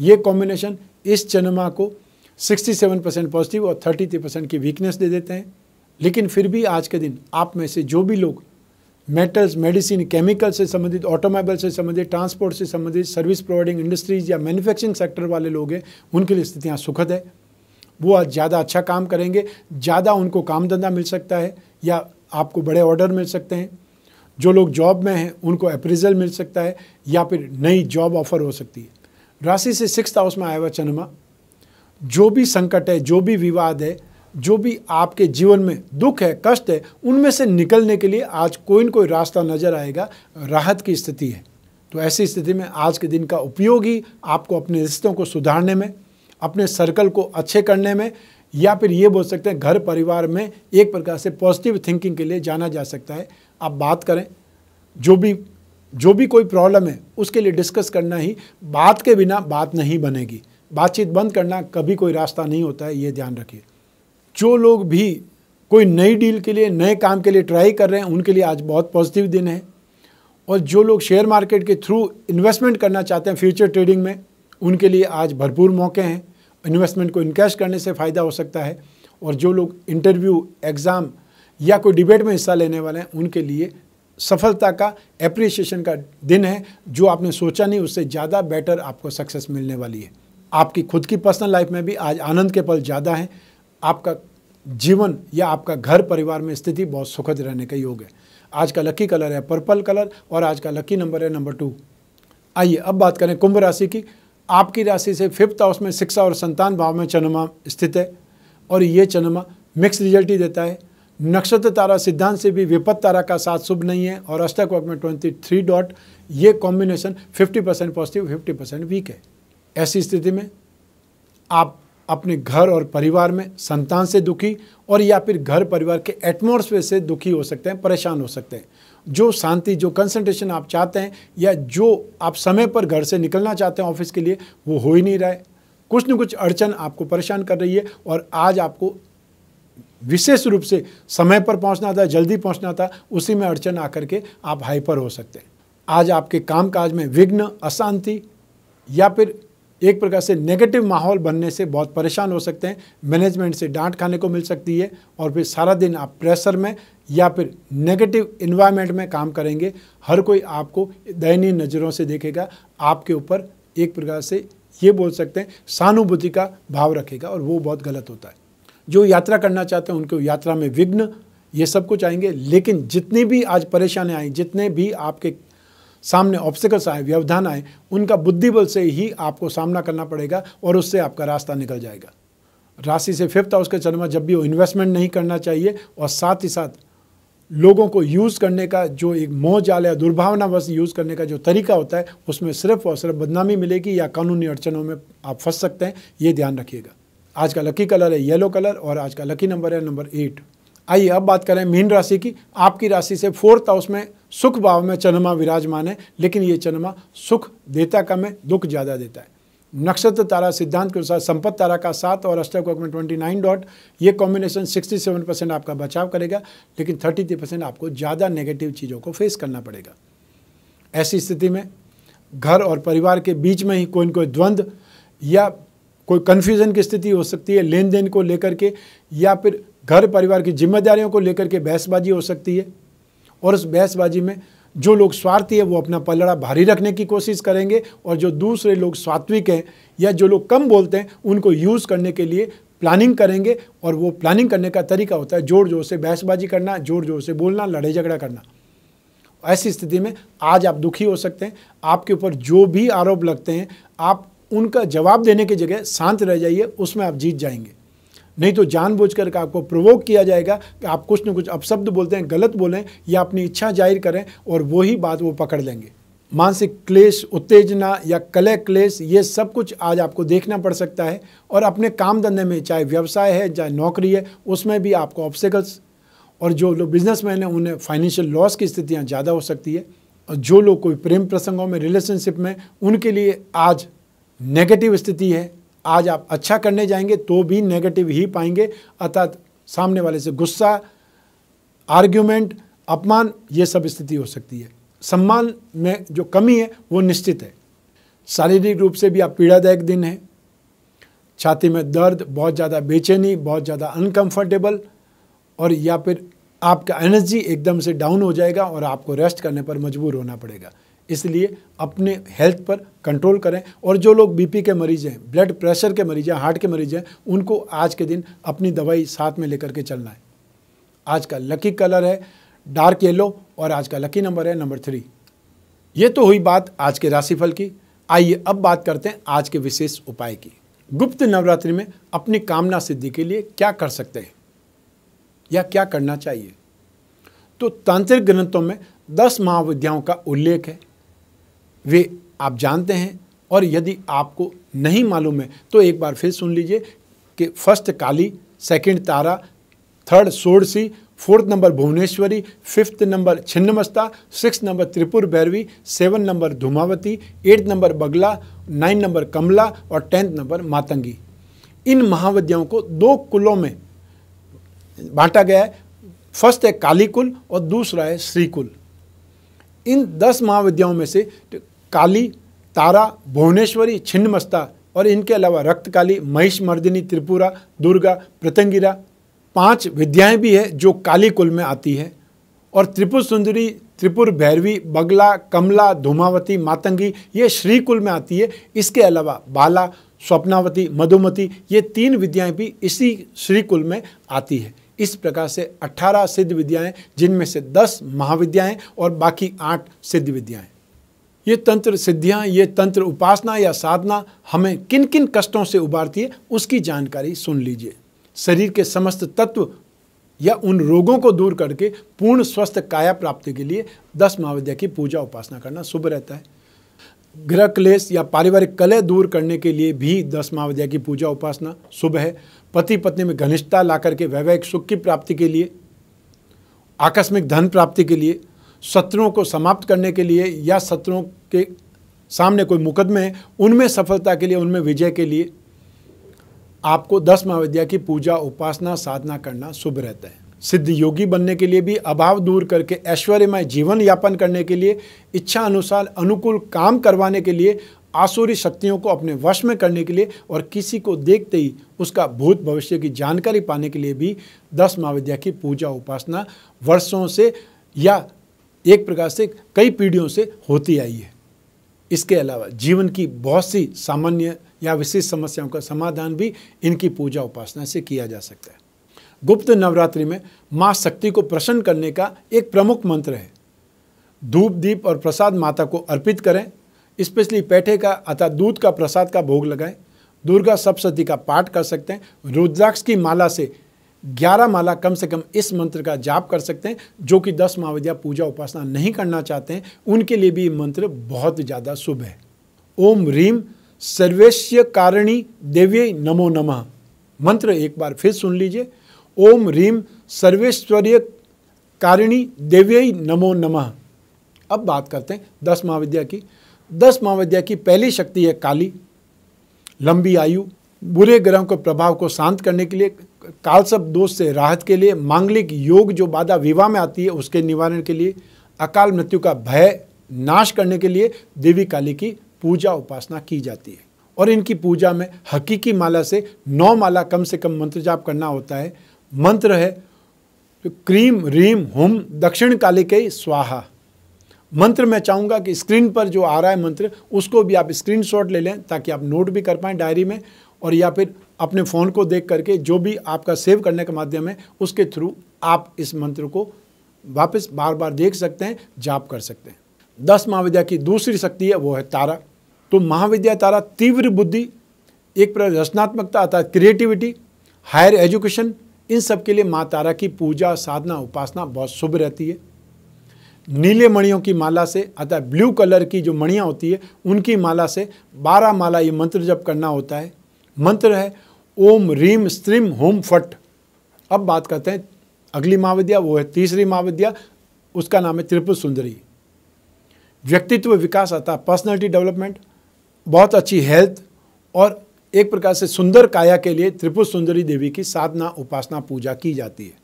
ये कॉम्बिनेशन इस चंद्रमा को सिक्सटी सेवन परसेंट पॉजिटिव और थर्टी थ्री परसेंट की वीकनेस दे देते हैं लेकिन फिर भी आज के दिन आप में से जो भी लोग मेटल्स मेडिसिन केमिकल से संबंधित ऑटोमोबाइल से संबंधित ट्रांसपोर्ट से संबंधित सर्विस प्रोवाइडिंग इंडस्ट्रीज या मैन्युफैक्चरिंग सेक्टर वाले लोग हैं उनके लिए स्थितियाँ सुखद है वो आज ज़्यादा अच्छा काम करेंगे ज़्यादा उनको काम धंधा मिल सकता है या आपको बड़े ऑर्डर मिल सकते हैं जो लोग जॉब में हैं उनको अप्रेजल मिल सकता है या फिर नई जॉब ऑफर हो सकती है राशि से सिक्स हाउस में आया हुआ चंद्रमा जो भी संकट है जो भी विवाद है जो भी आपके जीवन में दुख है कष्ट है उनमें से निकलने के लिए आज कोई न कोई रास्ता नजर आएगा राहत की स्थिति है तो ऐसी स्थिति में आज के दिन का उपयोग ही आपको अपने रिश्तों को सुधारने में अपने सर्कल को अच्छे करने में या फिर ये बोल सकते हैं घर परिवार में एक प्रकार से पॉजिटिव थिंकिंग के लिए जाना जा सकता है आप बात करें जो भी जो भी कोई प्रॉब्लम है उसके लिए डिस्कस करना ही बात के बिना बात नहीं बनेगी बातचीत बंद करना कभी कोई रास्ता नहीं होता है ये ध्यान रखिए जो लोग भी कोई नई डील के लिए नए काम के लिए ट्राई कर रहे हैं उनके लिए आज बहुत पॉजिटिव दिन है और जो लोग शेयर मार्केट के थ्रू इन्वेस्टमेंट करना चाहते हैं फ्यूचर ट्रेडिंग में उनके लिए आज भरपूर मौके हैं इन्वेस्टमेंट को इनकैश करने से फ़ायदा हो सकता है और जो लोग इंटरव्यू एग्ज़ाम या कोई डिबेट में हिस्सा लेने वाले हैं उनके लिए सफलता का एप्रिसिएशन का दिन है जो आपने सोचा नहीं उससे ज़्यादा बेटर आपको सक्सेस मिलने वाली है आपकी खुद की पर्सनल लाइफ में भी आज आनंद के पल ज़्यादा हैं आपका जीवन या आपका घर परिवार में स्थिति बहुत सुखद रहने का योग है आज का लकी कलर है पर्पल कलर और आज का लकी नंबर है नंबर टू आइए अब बात करें कुंभ राशि की आपकी राशि से फिफ्थ हाउस में शिक्षा और संतान भाव में चंद्रमा स्थित है और ये चंद्रमा मिक्स रिजल्ट ही देता है नक्षत्र तारा सिद्धांत से भी विपत्त तारा का साथ शुभ नहीं है और अष्टक वक्त में ट्वेंटी थ्री डॉट ये combination fifty percent positive fifty percent weak है ऐसी स्थिति में आप अपने घर और परिवार में संतान से दुखी और या फिर घर परिवार के एटमोसफेयर से दुखी हो सकते हैं परेशान हो सकते हैं जो शांति जो कंसंट्रेशन आप चाहते हैं या जो आप समय पर घर से निकलना चाहते हैं ऑफिस के लिए वो हो ही नहीं रहा है कुछ न कुछ अड़चन आपको परेशान कर रही है और आज आपको विशेष रूप से समय पर पहुंचना था जल्दी पहुंचना था उसी में अड़चन आकर के आप हाइपर हो सकते हैं आज आपके काम काज में विघ्न अशांति या फिर एक प्रकार से नेगेटिव माहौल बनने से बहुत परेशान हो सकते हैं मैनेजमेंट से डांट खाने को मिल सकती है और फिर सारा दिन आप प्रेशर में या फिर नेगेटिव इन्वायरमेंट में काम करेंगे हर कोई आपको दयनीय नज़रों से देखेगा आपके ऊपर एक प्रकार से ये बोल सकते हैं सहानुभूति का भाव रखेगा और वो बहुत गलत होता है जो यात्रा करना चाहते हैं उनको यात्रा में विघ्न ये सब कुछ आएंगे लेकिन जितनी भी आज परेशानियाँ आई जितने भी आपके सामने ऑब्स्टिकल्स आए व्यवधान आए उनका बुद्धिबल से ही आपको सामना करना पड़ेगा और उससे आपका रास्ता निकल जाएगा राशि से फिफ्थ हाउस के चंद्रमा जब भी वो इन्वेस्टमेंट नहीं करना चाहिए और साथ ही साथ लोगों को यूज़ करने का जो एक मोह जाल या दुर्भावनावश यूज़ करने का जो तरीका होता है उसमें सिर्फ और सिर्फ बदनामी मिलेगी या कानूनी अड़चनों में आप फंस सकते हैं ये ध्यान रखिएगा आज का लकी कलर है येलो कलर और आज का लकी नंबर है नंबर एट आइए अब बात करें मीन राशि की आपकी राशि से फोर्थ हाउस में सुख भाव में चंद्रमा विराजमान है लेकिन ये चंद्रमा सुख देता कम है दुख ज़्यादा देता है नक्षत्र तारा सिद्धांत के अनुसार संपत्त तारा का सात और अष्टक में ट्वेंटी नाइन डॉट ये कॉम्बिनेशन सिक्सटी सेवन परसेंट आपका बचाव करेगा लेकिन थर्टी थ्री परसेंट आपको ज़्यादा नेगेटिव चीज़ों को फेस करना पड़ेगा ऐसी स्थिति में घर और परिवार के बीच में ही कोई न कोई द्वंद्व या कोई कन्फ्यूज़न की स्थिति हो सकती है लेन देन को लेकर के या फिर घर परिवार की जिम्मेदारियों को लेकर के बहसबाजी हो सकती है और उस बहसबाजी में जो लोग स्वार्थी है वो अपना पलड़ा भारी रखने की कोशिश करेंगे और जो दूसरे लोग सात्विक हैं या जो लोग कम बोलते हैं उनको यूज़ करने के लिए प्लानिंग करेंगे और वो प्लानिंग करने का तरीका होता है जोर जोर से बहसबाजी करना जोर जोर से बोलना लड़ाई झगड़ा करना ऐसी स्थिति में आज आप दुखी हो सकते हैं आपके ऊपर जो भी आरोप लगते हैं आप उनका जवाब देने की जगह शांत रह जाइए उसमें आप जीत जाएंगे नहीं तो जानबूझ करके आपको प्रवोक किया जाएगा कि आप कुछ न कुछ अपशब्द बोलते हैं गलत बोलें या अपनी इच्छा जाहिर करें और वही बात वो पकड़ लेंगे मानसिक क्लेश उत्तेजना या कले क्लेश ये सब कुछ आज आपको देखना पड़ सकता है और अपने काम धंधे में चाहे व्यवसाय है चाहे नौकरी है उसमें भी आपको ऑब्स्टिकल्स और जो लोग बिजनेसमैन हैं उन्हें फाइनेंशियल लॉस की स्थितियाँ ज़्यादा हो सकती है और जो लोग कोई प्रेम प्रसंगों में रिलेशनशिप में उनके लिए आज नेगेटिव स्थिति है आज आप अच्छा करने जाएंगे तो भी नेगेटिव ही पाएंगे अर्थात सामने वाले से गुस्सा आर्ग्यूमेंट अपमान ये सब स्थिति हो सकती है सम्मान में जो कमी है वो निश्चित है शारीरिक रूप से भी आप पीड़ादायक दिन है छाती में दर्द बहुत ज़्यादा बेचैनी बहुत ज़्यादा अनकंफर्टेबल और या फिर आपका एनर्जी एकदम से डाउन हो जाएगा और आपको रेस्ट करने पर मजबूर होना पड़ेगा इसलिए अपने हेल्थ पर कंट्रोल करें और जो लोग बीपी के मरीज हैं ब्लड प्रेशर के मरीज हैं हार्ट के मरीज हैं उनको आज के दिन अपनी दवाई साथ में लेकर के चलना है आज का लकी कलर है डार्क येलो और आज का लकी नंबर है नंबर थ्री ये तो हुई बात आज के राशिफल की आइए अब बात करते हैं आज के विशेष उपाय की गुप्त नवरात्रि में अपनी कामना सिद्धि के लिए क्या कर सकते हैं या क्या करना चाहिए तो तांत्रिक ग्रंथों में दस महाविद्याओं का उल्लेख है वे आप जानते हैं और यदि आपको नहीं मालूम है तो एक बार फिर सुन लीजिए कि first Kali second Tara third Shodashi fourth number Bhuvaneshwari fifth number Chhinnamasta six number Tripura Bhairavi seven number Dhumavati eight number Bagala nine number Kamala और टेंथ नंबर मातंगी इन महाविद्याओं को दो कुलों में बांटा गया है फर्स्ट है काली कुल और दूसरा है श्री कुल इन दस महाविद्याओं में से काली तारा भुवनेश्वरी छिन्नमस्ता और इनके अलावा रक्तकाली महिष मर्दिनी त्रिपुरा दुर्गा प्रतंगिरा पांच विद्याएं भी हैं जो काली कुल में आती है और त्रिपुर सुंदरी त्रिपुर भैरवी बगला कमला धूमावती मातंगी ये श्री कुल में आती है इसके अलावा बाला स्वप्नावती मधुमती ये तीन विद्याएं भी इसी श्री कुल में आती है इस प्रकार से 18 सिद्ध विद्याएं जिनमें से 10 महाविद्याएं और बाकी 8 सिद्ध विद्याएं ये तंत्र सिद्धियाँ ये तंत्र उपासना या साधना हमें किन किन कष्टों से उबारती है उसकी जानकारी सुन लीजिए शरीर के समस्त तत्व या उन रोगों को दूर करके पूर्ण स्वस्थ काया प्राप्ति के लिए दस महाविद्या की पूजा उपासना करना शुभ रहता है गृह क्लेश या पारिवारिक कलह दूर करने के लिए भी दस महाविद्या की पूजा उपासना शुभ है पति पत्नी में घनिष्ठता ला करके वैवाहिक सुख की प्राप्ति के लिए आकस्मिक धन प्राप्ति के लिए शत्रुओं को समाप्त करने के लिए या सत्रों के सामने कोई मुकदमे हैं उनमें सफलता के लिए उनमें विजय के लिए आपको दस महाविद्या की पूजा उपासना साधना करना शुभ रहता है सिद्ध योगी बनने के लिए भी अभाव दूर करके ऐश्वर्यमय जीवन यापन करने के लिए इच्छा अनुसार अनुकूल काम करवाने के लिए आसुरी शक्तियों को अपने वश में करने के लिए और किसी को देखते ही उसका भूत भविष्य की जानकारी पाने के लिए भी दस महाविद्या की पूजा उपासना वर्षों से या एक प्रकार से कई पीढ़ियों से होती आई है इसके अलावा जीवन की बहुत सी सामान्य या विशेष समस्याओं का समाधान भी इनकी पूजा उपासना से किया जा सकता है गुप्त नवरात्रि में माँ शक्ति को प्रसन्न करने का एक प्रमुख मंत्र है धूप दीप और प्रसाद माता को अर्पित करें स्पेशली पैठे का अर्थात दूध का प्रसाद का भोग लगाएं दुर्गा सप्तशती का पाठ कर सकते हैं रुद्राक्ष की माला से ग्यारह माला कम से कम इस मंत्र का जाप कर सकते हैं जो कि दस महाविद्या पूजा उपासना नहीं करना चाहते हैं उनके लिए भी मंत्र बहुत ज़्यादा शुभ है ओम रीम सर्वेश्य कारणी देव्य नमो नमः मंत्र एक बार फिर सुन लीजिए ओम रीम सर्वेश्वरीय कारिणी देव्य नमो नमः अब बात करते हैं दस महाविद्या की दस महाविद्या की पहली शक्ति है काली लंबी आयु बुरे ग्रहों के प्रभाव को शांत करने के लिए कालसब दोष से राहत के लिए मांगलिक योग जो बाधा विवाह में आती है उसके निवारण के लिए अकाल मृत्यु का भय नाश करने के लिए देवी काली की पूजा उपासना की जाती है और इनकी पूजा में हकीकी माला से नौ माला कम से कम मंत्र जाप करना होता है मंत्र है क्रीम रीम हुम दक्षिण काली के स्वाहा मंत्र मैं चाहूँगा कि स्क्रीन पर जो आ रहा है मंत्र उसको भी आप स्क्रीन ले लें ताकि आप नोट भी कर पाएँ डायरी में और या फिर अपने फ़ोन को देख करके जो भी आपका सेव करने का माध्यम है उसके थ्रू आप इस मंत्र को वापस बार बार देख सकते हैं जाप कर सकते हैं दस महाविद्या की दूसरी शक्ति है वो है तारा तो महाविद्या तारा तीव्र बुद्धि एक प्रकार रचनात्मकता अर्थात क्रिएटिविटी हायर एजुकेशन इन सब के लिए माँ तारा की पूजा साधना उपासना बहुत शुभ रहती है नीले मणियों की माला से अर्थात ब्लू कलर की जो मणियाँ होती है उनकी माला से बारह माला ये मंत्र जप करना होता है मंत्र है ओम रीम स्त्रीम होम फट अब बात करते हैं अगली महाविद्या वो है तीसरी महाविद्या उसका नाम है त्रिपुर सुंदरी व्यक्तित्व विकास आता है पर्सनैलिटी डेवलपमेंट बहुत अच्छी हेल्थ और एक प्रकार से सुंदर काया के लिए त्रिपुर सुंदरी देवी की साधना उपासना पूजा की जाती है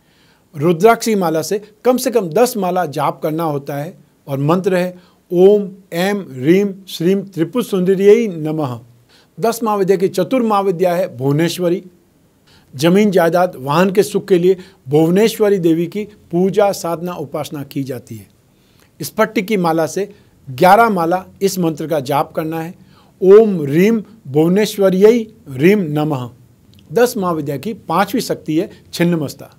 रुद्राक्षी माला से कम से कम दस माला जाप करना होता है और मंत्र है ओम एम रीम श्रीम त्रिपुर सुंदरिय नमः दस महाविद्या की चतुर महाविद्या है भुवनेश्वरी जमीन जायदाद वाहन के सुख के लिए भुवनेश्वरी देवी की पूजा साधना उपासना की जाती है स्पट्टी की माला से ग्यारह माला इस मंत्र का जाप करना है ओम रीम भुवनेश्वरी रीम नमः दस महाविद्या की पांचवी शक्ति है छिन्नमस्ता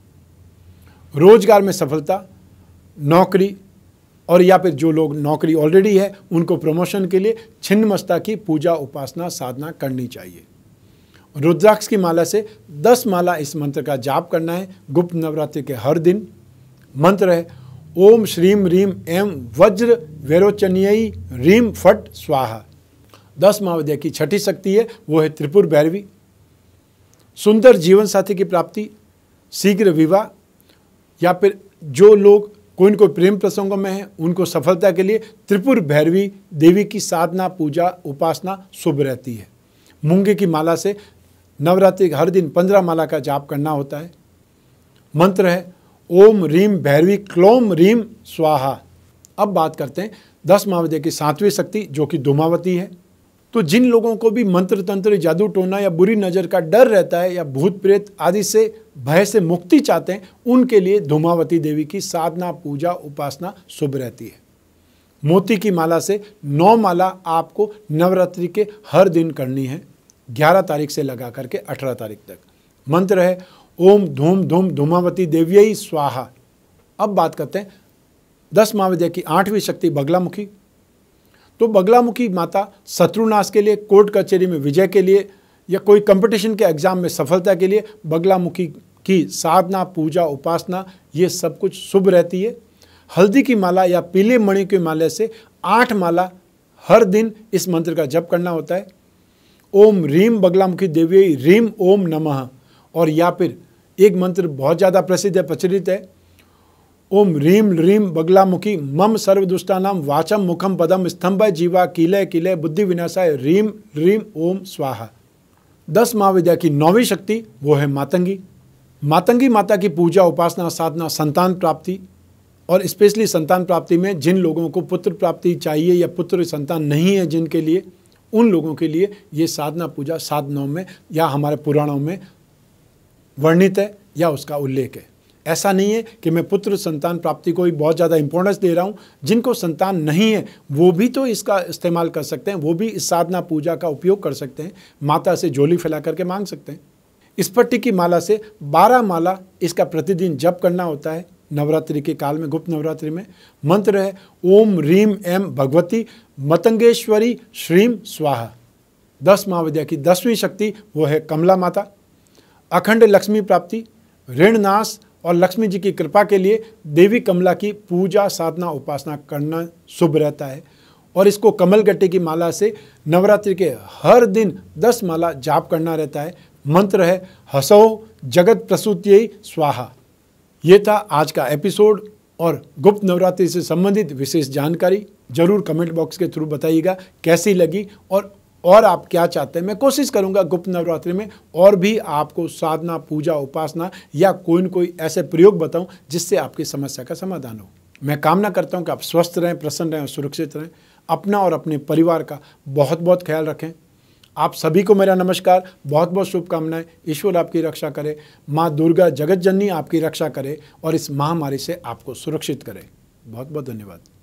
रोजगार में सफलता नौकरी और या फिर जो लोग नौकरी ऑलरेडी है उनको प्रमोशन के लिए छिन्न मस्ता की पूजा उपासना साधना करनी चाहिए रुद्राक्ष की माला से दस माला इस मंत्र का जाप करना है गुप्त नवरात्रि के हर दिन मंत्र है ओम श्रीम रीम एम वज्र वैरोचनीय रीम फट स्वाहा दस महाविद्या की छठी शक्ति है वो है त्रिपुर भैरवी सुंदर जीवन साथी की प्राप्ति शीघ्र विवाह या फिर जो लोग कोई न कोई प्रेम प्रसंगों में हैं उनको सफलता के लिए त्रिपुर भैरवी देवी की साधना पूजा उपासना शुभ रहती है मूंगे की माला से नवरात्रि हर दिन पंद्रह माला का जाप करना होता है मंत्र है ओम रीम भैरवी क्लोम रीम स्वाहा अब बात करते हैं दस महावती की सातवीं शक्ति जो कि दुमावती है तो जिन लोगों को भी मंत्र तंत्र जादू टोना या बुरी नज़र का डर रहता है या भूत प्रेत आदि से भय से मुक्ति चाहते हैं उनके लिए धूमावती देवी की साधना पूजा उपासना शुभ रहती है मोती की माला से नौ माला आपको नवरात्रि के हर दिन करनी है ग्यारह तारीख से लगा करके अठारह तारीख तक मंत्र है ओम धूम धूम धूमावती देवी स्वाहा अब बात करते हैं दस महाविद्या की आठवीं शक्ति बगलामुखी तो बगलामुखी माता शत्रुनाश के लिए कोर्ट कचहरी में विजय के लिए या कोई कंपटीशन के एग्ज़ाम में सफलता के लिए बगलामुखी की साधना पूजा उपासना ये सब कुछ शुभ रहती है हल्दी की माला या पीले मणि के माले से आठ माला हर दिन इस मंत्र का जप करना होता है ओम रीम बगलामुखी देवी रीम ओम नमः और या फिर एक मंत्र बहुत ज़्यादा प्रसिद्ध है प्रचलित है ओम रीम रीम बगलामुखी मम सर्वदुष्टानाम वाचम मुखम पदम स्तंभ जीवा किले किले बुद्धि विनाशाय रीम रीम ओम स्वाहा दस महाविद्या की नौवीं शक्ति वो है मातंगी मातंगी माता की पूजा उपासना साधना संतान प्राप्ति और स्पेशली संतान प्राप्ति में जिन लोगों को पुत्र प्राप्ति चाहिए या पुत्र संतान नहीं है जिनके लिए उन लोगों के लिए ये साधना पूजा साधनाओं में या हमारे पुराणों में वर्णित है या उसका उल्लेख है ऐसा नहीं है कि मैं पुत्र संतान प्राप्ति को ही बहुत ज़्यादा इंपॉर्टेंस दे रहा हूँ जिनको संतान नहीं है वो भी तो इसका इस्तेमाल कर सकते हैं वो भी इस साधना पूजा का उपयोग कर सकते हैं माता से झोली फैला करके मांग सकते हैं इस पट्टी की माला से बारह माला इसका प्रतिदिन जप करना होता है नवरात्रि के काल में गुप्त नवरात्रि में मंत्र है ओम रीम एम भगवती मतंगेश्वरी श्रीम स्वाहा दस महाविद्या की दसवीं शक्ति वो है कमला माता अखंड लक्ष्मी प्राप्ति ऋणनाश और लक्ष्मी जी की कृपा के लिए देवी कमला की पूजा साधना उपासना करना शुभ रहता है और इसको कमल गट्टे की माला से नवरात्रि के हर दिन दस माला जाप करना रहता है मंत्र है हसो जगत प्रसूत स्वाहा ये था आज का एपिसोड और गुप्त नवरात्रि से संबंधित विशेष जानकारी जरूर कमेंट बॉक्स के थ्रू बताइएगा कैसी लगी और और आप क्या चाहते हैं मैं कोशिश करूंगा गुप्त नवरात्रि में और भी आपको साधना पूजा उपासना या कोई न कोई ऐसे प्रयोग बताऊं जिससे आपकी समस्या का समाधान हो मैं कामना करता हूं कि आप स्वस्थ रहें प्रसन्न रहें और सुरक्षित रहें अपना और अपने परिवार का बहुत बहुत ख्याल रखें आप सभी को मेरा नमस्कार बहुत बहुत शुभकामनाएं ईश्वर आपकी रक्षा करे माँ दुर्गा जगत जननी आपकी रक्षा करे और इस महामारी से आपको सुरक्षित करें बहुत बहुत धन्यवाद